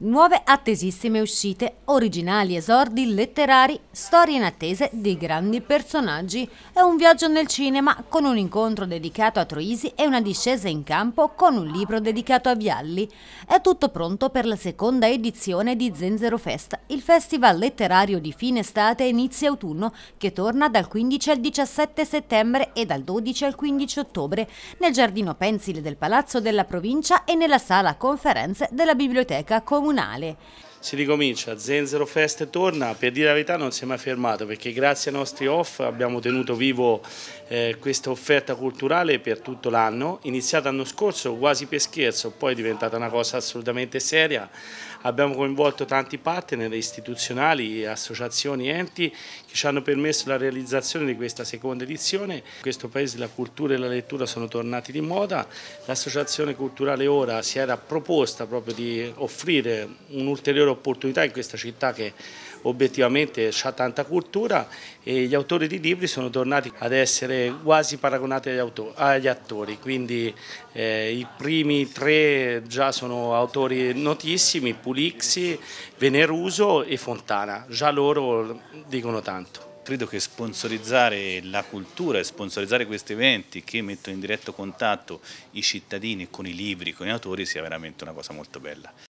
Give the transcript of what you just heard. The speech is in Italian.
Nuove attesissime uscite, originali esordi letterari, storie in attese dei grandi personaggi e un viaggio nel cinema con un incontro dedicato a Troisi e una discesa in campo con un libro dedicato a Vialli. È tutto pronto per la seconda edizione di Zenzero Fest, il festival letterario di fine estate e inizio autunno che torna dal 15 al 17 settembre e dal 12 al 15 ottobre nel giardino pensile del Palazzo della Provincia e nella sala conferenze della Biblioteca Comunale comunale. Si ricomincia, Zenzero Fest torna, per dire la verità non si è mai fermato perché grazie ai nostri off abbiamo tenuto vivo eh, questa offerta culturale per tutto l'anno, iniziata l'anno scorso quasi per scherzo, poi è diventata una cosa assolutamente seria, abbiamo coinvolto tanti partner istituzionali, associazioni, enti che ci hanno permesso la realizzazione di questa seconda edizione. In questo paese la cultura e la lettura sono tornati di moda, l'associazione culturale Ora si era proposta proprio di offrire un'ulteriore opportunità in questa città che obiettivamente ha tanta cultura e gli autori di libri sono tornati ad essere quasi paragonati agli, autori, agli attori, quindi eh, i primi tre già sono autori notissimi, Pulixi, Veneruso e Fontana, già loro dicono tanto. Credo che sponsorizzare la cultura e sponsorizzare questi eventi che mettono in diretto contatto i cittadini con i libri, con gli autori sia veramente una cosa molto bella.